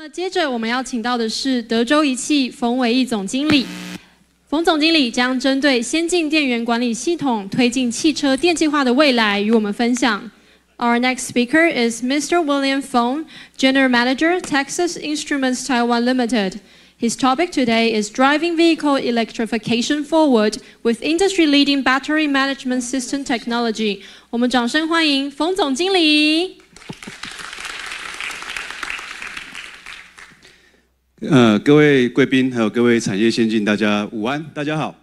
那么接着我们要请到的是德州仪器冯伟义总经理，冯总经理将针对先进电源管理系统推进汽车电气化的未来与我们分享。Our next speaker is Mr. William Feng, General Manager, Texas Instruments Taiwan Limited. His topic today is driving vehicle electrification forward with industry-leading battery management system technology。我们掌声欢迎冯总经理。呃，各位贵宾，还有各位产业先进，大家午安，大家好。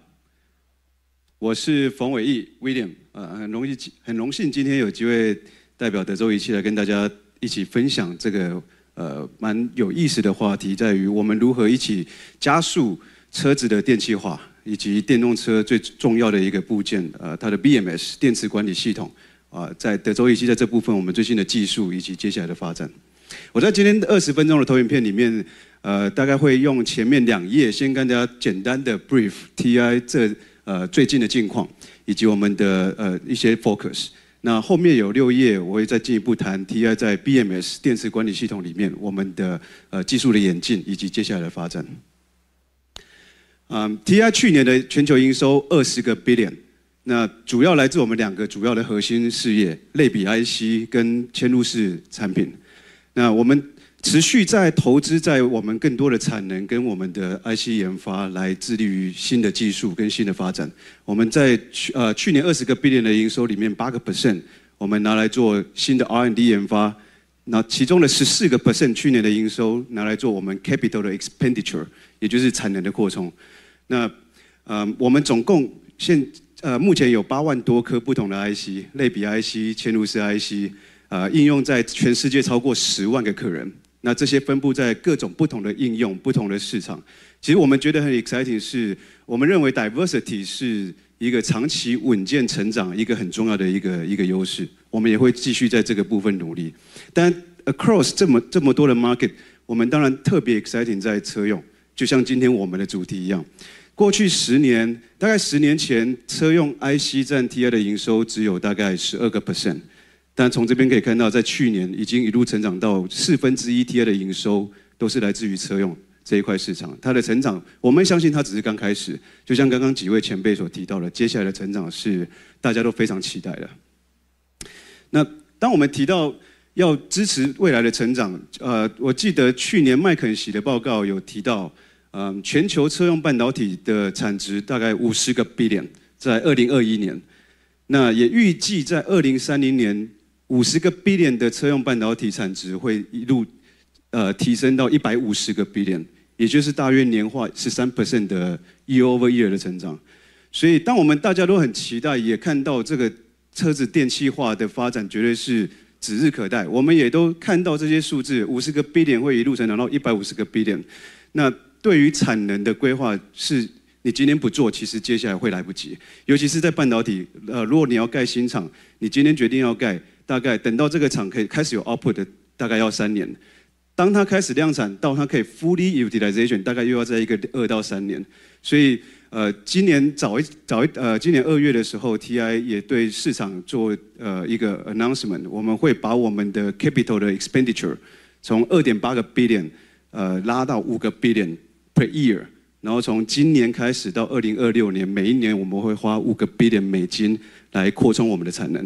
我是冯伟毅 William，呃，很荣幸，很荣幸今天有机会代表德州仪器来跟大家一起分享这个呃蛮有意思的话题，在于我们如何一起加速车子的电气化，以及电动车最重要的一个部件，呃，它的 BMS 电池管理系统，啊，在德州仪器在这部分我们最新的技术以及接下来的发展。我在今天二十分钟的投影片里面。呃，大概会用前面两页先跟大家简单的 brief TI 这呃最近的近况，以及我们的呃一些 focus。那后面有六页，我会再进一步谈 TI 在 BMS 电池管理系统里面我们的呃技术的演进以及接下来的发展。嗯，TI 去年的全球营收二十个 billion，那主要来自我们两个主要的核心事业：类比 IC 跟嵌入式产品。那我们。持续在投资在我们更多的产能跟我们的 IC 研发，来致力于新的技术跟新的发展。我们在去呃去年二十个 billion 的营收里面，八个 percent 我们拿来做新的 R&D 研发。那其中的十四个 percent 去年的营收拿来做我们 capital 的 expenditure，也就是产能的扩充。那呃我们总共现呃目前有八万多颗不同的 IC，类比 IC、嵌入式 IC 啊应用在全世界超过十万个客人。那这些分布在各种不同的应用、不同的市场，其实我们觉得很 exciting，是我们认为 diversity 是一个长期稳健成长一个很重要的一个一个优势。我们也会继续在这个部分努力。但 across 这么这么多的 market，我们当然特别 exciting 在车用，就像今天我们的主题一样。过去十年，大概十年前，车用 IC 占 TI 的营收只有大概十二个 percent。但从这边可以看到，在去年已经一路成长到四分之一 T I 的营收都是来自于车用这一块市场。它的成长，我们相信它只是刚开始。就像刚刚几位前辈所提到的，接下来的成长是大家都非常期待的。那当我们提到要支持未来的成长，呃，我记得去年麦肯锡的报告有提到，嗯，全球车用半导体的产值大概五十个 billion，在二零二一年，那也预计在二零三零年。五十个 billion 的车用半导体产值会一路，呃，提升到一百五十个 billion，也就是大约年化十三 percent 的 year over year 的成长。所以，当我们大家都很期待，也看到这个车子电气化的发展，绝对是指日可待。我们也都看到这些数字，五十个 billion 会一路成长到一百五十个 billion。那对于产能的规划，是你今天不做，其实接下来会来不及。尤其是在半导体，呃，如果你要盖新厂，你今天决定要盖。大概等到这个厂可以开始有 output，大概要三年。当它开始量产，到它可以 fully utilization，大概又要在一个二到三年。所以，呃，今年早一早一呃，今年二月的时候，TI 也对市场做呃一个 announcement，我们会把我们的 capital 的 expenditure 从二点八个 billion，呃，拉到五个 billion per year。然后从今年开始到二零二六年，每一年我们会花五个 billion 美金来扩充我们的产能。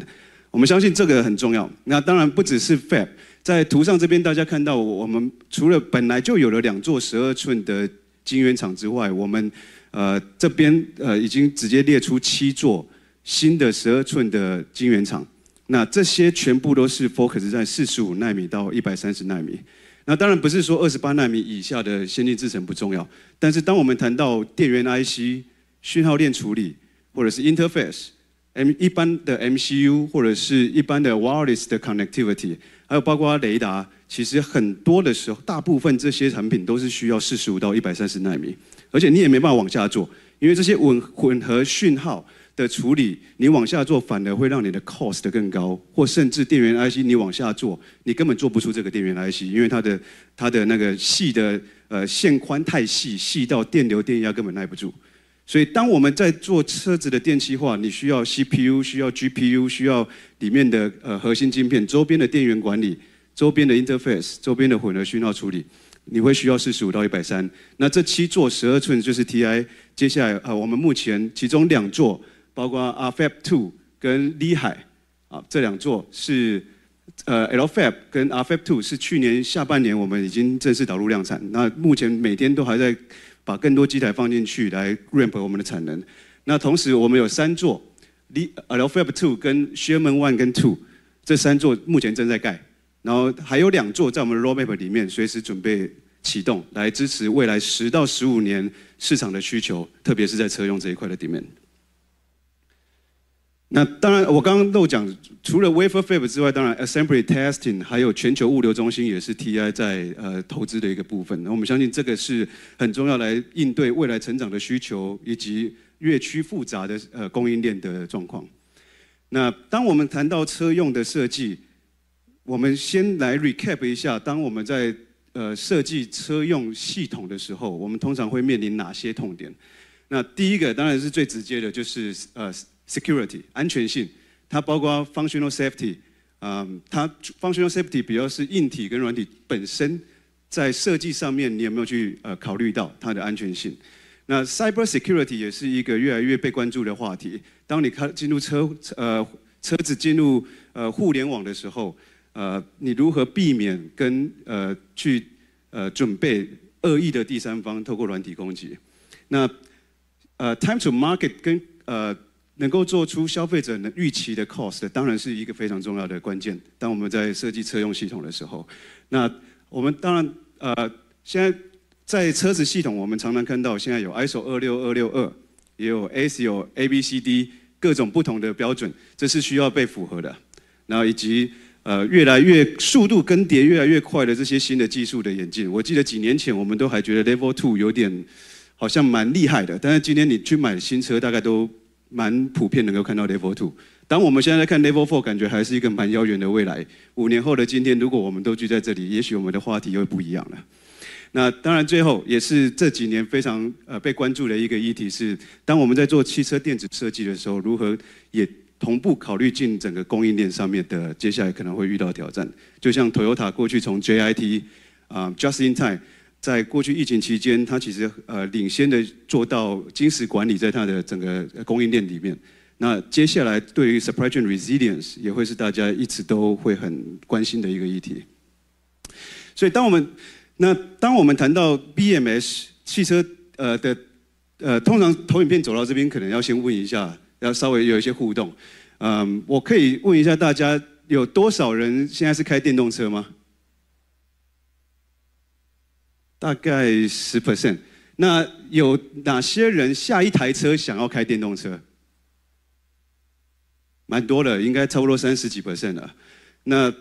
我们相信这个很重要。那当然不只是 fab，在图上这边大家看到，我们除了本来就有了两座十二寸的晶圆厂之外，我们呃这边呃已经直接列出七座新的十二寸的晶圆厂。那这些全部都是 focus 在四十五纳米到一百三十纳米。那当然不是说二十八纳米以下的先进制程不重要，但是当我们谈到电源 IC、讯号链处理或者是 interface。M 一般的 MCU 或者是一般的 Wireless 的 Connectivity，还有包括雷达，其实很多的时候，大部分这些产品都是需要四十五到一百三十纳米，而且你也没办法往下做，因为这些混混合讯号的处理，你往下做反而会让你的 Cost 更高，或甚至电源 IC 你往下做，你根本做不出这个电源 IC，因为它的它的那个细的呃线宽太细，细到电流电压根本耐不住。所以，当我们在做车子的电气化，你需要 CPU，需要 GPU，需要里面的呃核心晶片，周边的电源管理，周边的 interface，周边的混合讯号处理，你会需要四十五到一百三。那这七座十二寸就是 TI。接下来啊，我们目前其中两座，包括 r f a b t w o 跟立海啊，这两座是呃 l f a b 跟 r f a b Two 是去年下半年我们已经正式导入量产，那目前每天都还在。把更多机台放进去来 ramp 我们的产能。那同时我们有三座，Alphabet Two、跟 s h e m a n One、跟 Two，这三座目前正在盖。然后还有两座在我们 roadmap 里面，随时准备启动，来支持未来十到十五年市场的需求，特别是在车用这一块的 demand。那当然，我刚刚漏讲，除了 Wafer Fab 之外，当然 Assembly Testing 还有全球物流中心也是 TI 在呃投资的一个部分。那我们相信这个是很重要来应对未来成长的需求以及越趋复杂的呃供应链的状况。那当我们谈到车用的设计，我们先来 Recap 一下，当我们在呃设计车用系统的时候，我们通常会面临哪些痛点？那第一个当然是最直接的，就是呃。security 安全性，它包括 functional safety，啊，它 functional safety 比较是硬体跟软体本身在设计上面，你有没有去呃考虑到它的安全性？那 cyber security 也是一个越来越被关注的话题。当你开进入车呃车子进入呃互联网的时候，呃，你如何避免跟呃去呃准备恶意的第三方透过软体攻击？那呃 time to market 跟呃能够做出消费者能预期的 cost，当然是一个非常重要的关键。当我们在设计车用系统的时候，那我们当然呃，现在在车子系统，我们常常看到现在有 ISO 二六二六二，也有 S 有 A B C D 各种不同的标准，这是需要被符合的。然后以及呃，越来越速度更迭越来越快的这些新的技术的演进，我记得几年前我们都还觉得 Level Two 有点好像蛮厉害的，但是今天你去买新车大概都。蛮普遍能够看到 level two，当我们现在看 level four，感觉还是一个蛮遥远的未来。五年后的今天，如果我们都聚在这里，也许我们的话题又不一样了。那当然，最后也是这几年非常呃被关注的一个议题是，当我们在做汽车电子设计的时候，如何也同步考虑进整个供应链上面的接下来可能会遇到挑战。就像 Toyota 过去从 JIT 啊 Just In Time。在过去疫情期间，它其实呃领先的做到金石管理，在它的整个供应链里面。那接下来对于 s u r p r i s i n resilience 也会是大家一直都会很关心的一个议题。所以当我们那当我们谈到 BMS 汽车呃的呃，通常投影片走到这边，可能要先问一下，要稍微有一些互动。嗯，我可以问一下大家，有多少人现在是开电动车吗？大概十 percent，那有哪些人下一台车想要开电动车？蛮多的，应该差不多三十几 percent 了。那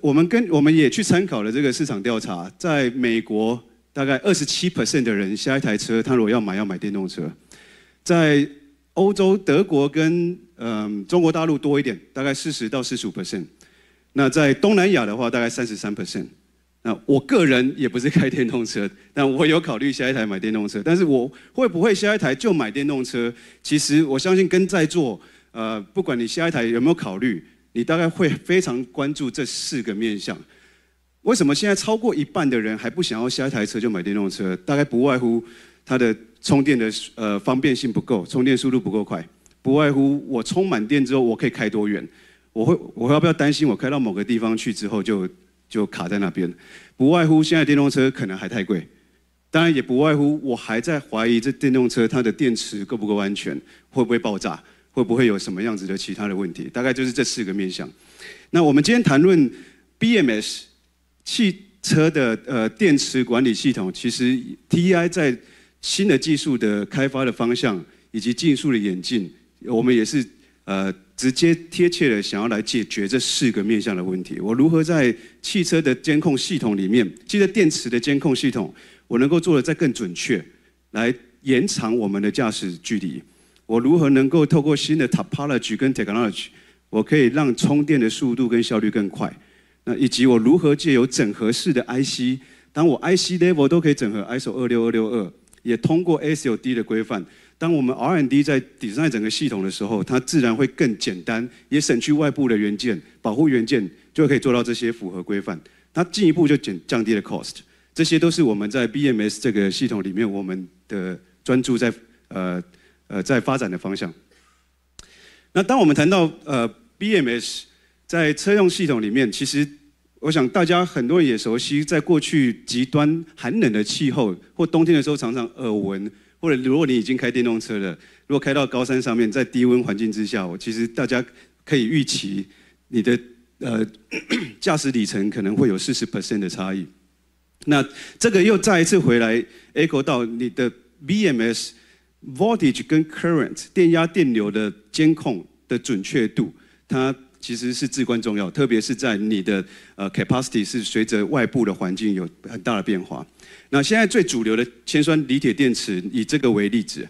我们跟我们也去参考了这个市场调查，在美国大概二十七 percent 的人下一台车，他如果要买要买电动车。在欧洲，德国跟嗯中国大陆多一点，大概四十到四十五 percent。那在东南亚的话，大概三十三 percent。那我个人也不是开电动车，但我有考虑下一台买电动车。但是我会不会下一台就买电动车？其实我相信跟在座，呃，不管你下一台有没有考虑，你大概会非常关注这四个面向。为什么现在超过一半的人还不想要下一台车就买电动车？大概不外乎它的充电的呃方便性不够，充电速度不够快，不外乎我充满电之后我可以开多远，我会我要不要担心我开到某个地方去之后就。就卡在那边，不外乎现在电动车可能还太贵，当然也不外乎我还在怀疑这电动车它的电池够不够安全，会不会爆炸，会不会有什么样子的其他的问题，大概就是这四个面向。那我们今天谈论 BMS 汽车的呃电池管理系统，其实 T I 在新的技术的开发的方向以及技术的演进，我们也是呃。直接贴切的想要来解决这四个面向的问题。我如何在汽车的监控系统里面，或者电池的监控系统，我能够做的再更准确，来延长我们的驾驶距离。我如何能够透过新的 technology 跟 technology，我可以让充电的速度跟效率更快。那以及我如何借由整合式的 IC，当我 IC level 都可以整合 ISO 二六二六二，也通过 s o D 的规范。当我们 R&D 在 design 整个系统的时候，它自然会更简单，也省去外部的元件、保护元件，就可以做到这些符合规范。那进一步就减降低了 cost，这些都是我们在 BMS 这个系统里面我们的专注在呃呃在发展的方向。那当我们谈到呃 BMS 在车用系统里面，其实我想大家很多人也熟悉，在过去极端寒冷的气候或冬天的时候，常常耳闻。或者如果你已经开电动车了，如果开到高山上面，在低温环境之下，我其实大家可以预期你的呃 驾驶里程可能会有四十 percent 的差异。那这个又再一次回来 echo 到你的 BMS voltage 跟 current 电压电流的监控的准确度，它。其实是至关重要，特别是在你的呃 capacity 是随着外部的环境有很大的变化。那现在最主流的铅酸锂铁电池，以这个为例子，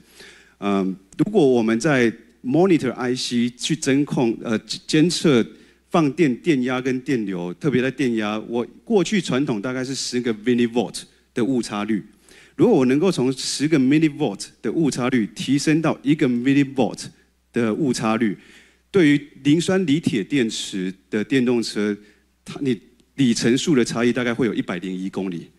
嗯，如果我们在 monitor IC 去侦控呃监测放电电压跟电流，特别在电压，我过去传统大概是十个 m i n i v o l t 的误差率。如果我能够从十个 m i n i v o l t 的误差率提升到一个 m i n i v o l t 的误差率。对于磷酸锂铁电池的电动车，它你里程数的差异大概会有一百零一公里。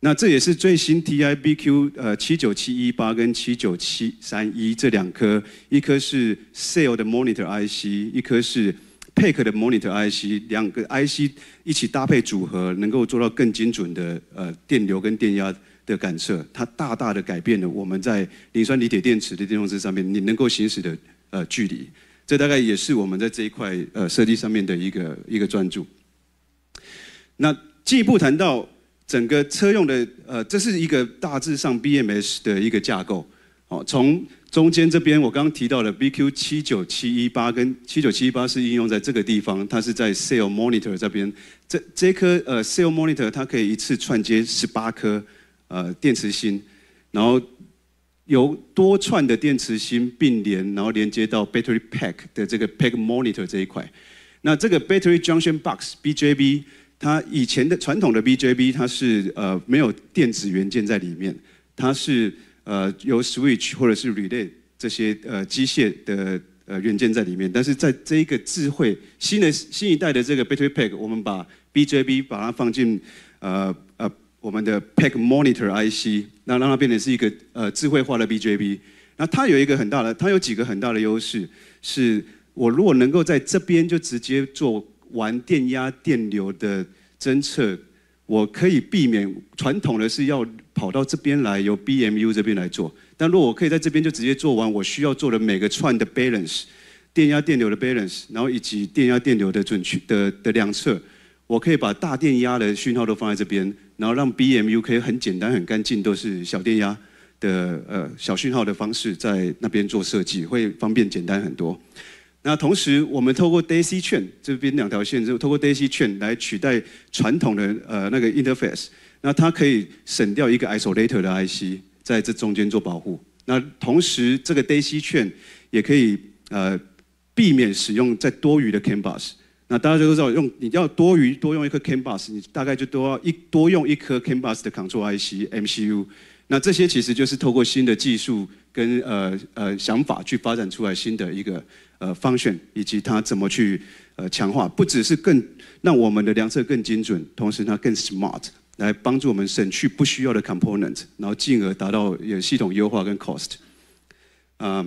那这也是最新 TIBQ 呃七九七一八跟七九七三一这两颗，一颗是 s a l l 的 Monitor IC，一颗是 Pack 的 Monitor IC，两个 IC 一起搭配组合，能够做到更精准的呃电流跟电压的感测。它大大的改变了我们在磷酸锂铁电池的电动车上面你能够行驶的呃距离。这大概也是我们在这一块呃设计上面的一个一个专注。那进一步谈到整个车用的呃，这是一个大致上 BMS 的一个架构。哦，从中间这边我刚刚提到了 BQ 七九七一八跟七九七一八是应用在这个地方，它是在 s a l l Monitor 这边。这这颗呃 s a l l Monitor 它可以一次串接十八颗呃电池芯，然后。由多串的电池芯并联，然后连接到 battery pack 的这个 pack monitor 这一块。那这个 battery junction box (BJB) 它以前的传统的 BJB 它是呃没有电子元件在里面，它是呃由 switch 或者是 relay 这些呃机械的呃元件在里面。但是在这一个智慧新的新一代的这个 battery pack，我们把 BJB 把它放进呃呃我们的 pack monitor IC。那让它变成是一个呃智慧化的 BJB。那它有一个很大的，它有几个很大的优势，是我如果能够在这边就直接做完电压电流的侦测，我可以避免传统的是要跑到这边来由 BMU 这边来做。但如果我可以在这边就直接做完我需要做的每个串的 balance 电压电流的 balance，然后以及电压电流的准确的的量测，我可以把大电压的讯号都放在这边。然后让 BMUK 很简单、很干净，都是小电压的呃小讯号的方式，在那边做设计会方便简单很多。那同时，我们透过 DC 券这边两条线，就透过 DC 券来取代传统的呃那个 interface。那它可以省掉一个 isolator 的 IC 在这中间做保护。那同时，这个 DC 券也可以呃避免使用在多余的 canvas。那大家都知道，用你要多于多用一颗 c a n b u s 你大概就多要一多用一颗 c a n b a s 的 Control IC MCU。那这些其实就是透过新的技术跟呃呃想法去发展出来新的一个呃 function，以及它怎么去呃强化，不只是更让我们的量测更精准，同时它更 smart，来帮助我们省去不需要的 component，然后进而达到有系统优化跟 cost。啊，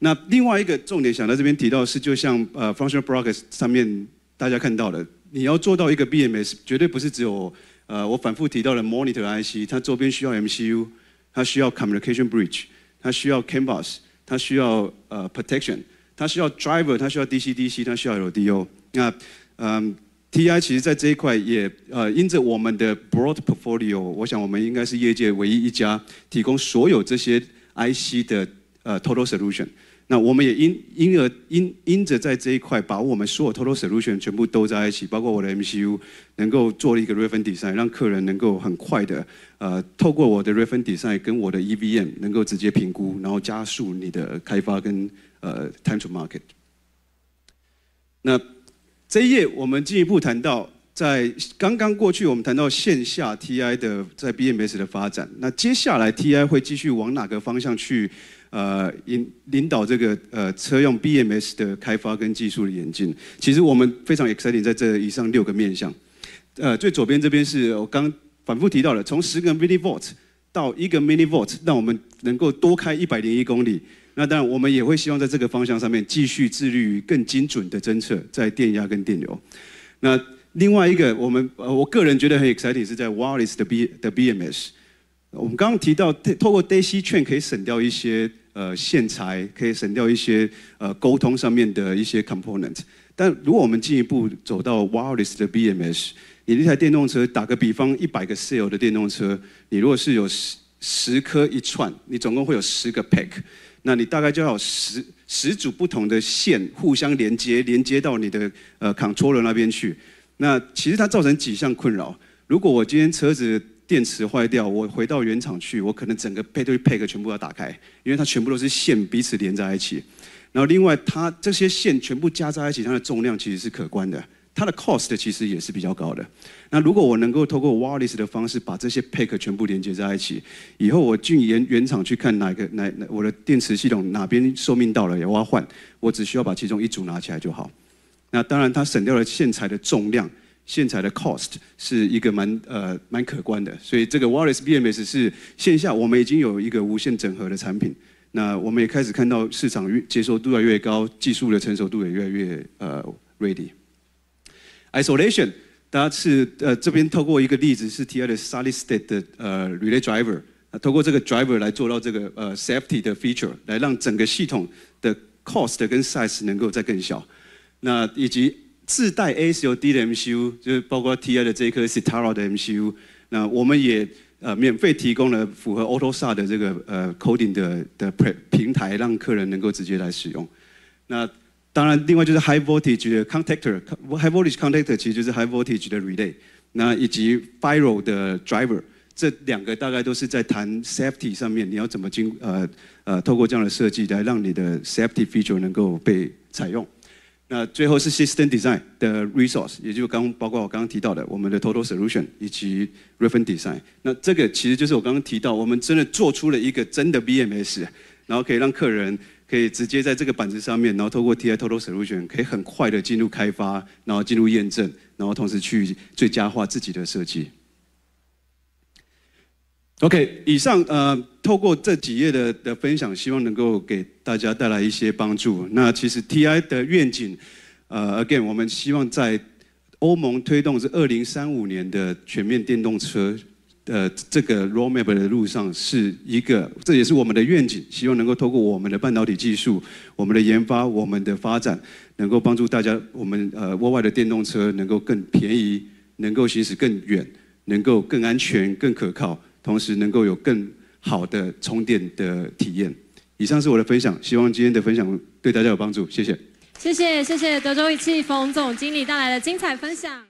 那另外一个重点想到这边提到是，就像呃，Functional b r o r e s s 上面大家看到的，你要做到一个 BMS，绝对不是只有呃，我反复提到的 Monitor IC，它周边需要 MCU，它需要 Communication Bridge，它需要 Canvas，它需要呃 Protection，它需要 Driver，它需要 DCDC，它需要有 DO。那嗯，TI 其实在这一块也呃，因着我们的 Broad Portfolio，我想我们应该是业界唯一一家提供所有这些 IC 的。呃，Total Solution，那我们也因因而因因着在这一块，把我们所有 Total Solution 全部都在一起，包括我的 MCU，能够做了一个 Reference Design，让客人能够很快的，呃，透过我的 Reference Design 跟我的 EVM 能够直接评估，然后加速你的开发跟呃 Time to Market。那这一页我们进一步谈到，在刚刚过去我们谈到线下 TI 的在 BMS 的发展，那接下来 TI 会继续往哪个方向去？呃，引领导这个呃车用 BMS 的开发跟技术的演进，其实我们非常 exciting 在这以上六个面向。呃，最左边这边是我刚反复提到了，从十个 m i n i v o l t 到一个 m i n i v o l t 让我们能够多开一百零一公里。那当然，我们也会希望在这个方向上面继续致力于更精准的侦测在电压跟电流。那另外一个，我们呃我个人觉得很 exciting 是在 wireless 的 B 的 BMS。我们刚刚提到透过 DC 券可以省掉一些。呃，线材可以省掉一些呃沟通上面的一些 component。但如果我们进一步走到 wireless 的 BMS，你那台电动车，打个比方，一百个 c a l e 的电动车，你如果是有十十颗一串，你总共会有十个 pack，那你大概就要十十组不同的线互相连接，连接到你的呃 controller 那边去。那其实它造成几项困扰。如果我今天车子电池坏掉，我回到原厂去，我可能整个配对 pack 全部要打开，因为它全部都是线彼此连在一起。然后另外它这些线全部加在一起，它的重量其实是可观的，它的 cost 其实也是比较高的。那如果我能够透过 wireless 的方式把这些 pack 全部连接在一起，以后我进原原厂去看哪个哪我的电池系统哪边寿命到了要换，我只需要把其中一组拿起来就好。那当然它省掉了线材的重量。线材的 cost 是一个蛮呃蛮可观的，所以这个 Wireless BMS 是线下我们已经有一个无线整合的产品，那我们也开始看到市场越接受度越来越高，技术的成熟度也越来越呃 ready。Isolation，大家是呃这边透过一个例子是 TI 的 Solid State 的呃 Relay Driver，透过这个 Driver 来做到这个呃 Safety 的 feature，来让整个系统的 cost 跟 size 能够再更小，那以及。自带 AIO 的 MCU，就是包括 TI 的这一颗 Sitara 的 MCU。那我们也呃免费提供了符合 a u t o s a 的这个呃 coding 的的平台，让客人能够直接来使用。那当然，另外就是 High Voltage 的 Contactor，High Voltage Contactor 其实就是 High Voltage 的 Relay。那以及 Fire 的 Driver，这两个大概都是在谈 Safety 上面，你要怎么经呃呃透过这样的设计来让你的 Safety feature 能够被采用。那最后是 system design 的 resource，也就刚包括我刚刚提到的我们的 total solution 以及 r e f e n e design。那这个其实就是我刚刚提到，我们真的做出了一个真的 BMS，然后可以让客人可以直接在这个板子上面，然后透过 TI total solution 可以很快的进入开发，然后进入验证，然后同时去最佳化自己的设计。OK，以上呃，透过这几页的的分享，希望能够给大家带来一些帮助。那其实 TI 的愿景，呃，again，我们希望在欧盟推动是二零三五年的全面电动车的这个 roadmap 的路上，是一个，这也是我们的愿景，希望能够透过我们的半导体技术、我们的研发、我们的发展，能够帮助大家，我们呃，国外的电动车能够更便宜，能够行驶更远，能够更安全、更可靠。同时能够有更好的充电的体验。以上是我的分享，希望今天的分享对大家有帮助。谢谢，谢谢，谢谢德州仪器冯总经理带来的精彩分享。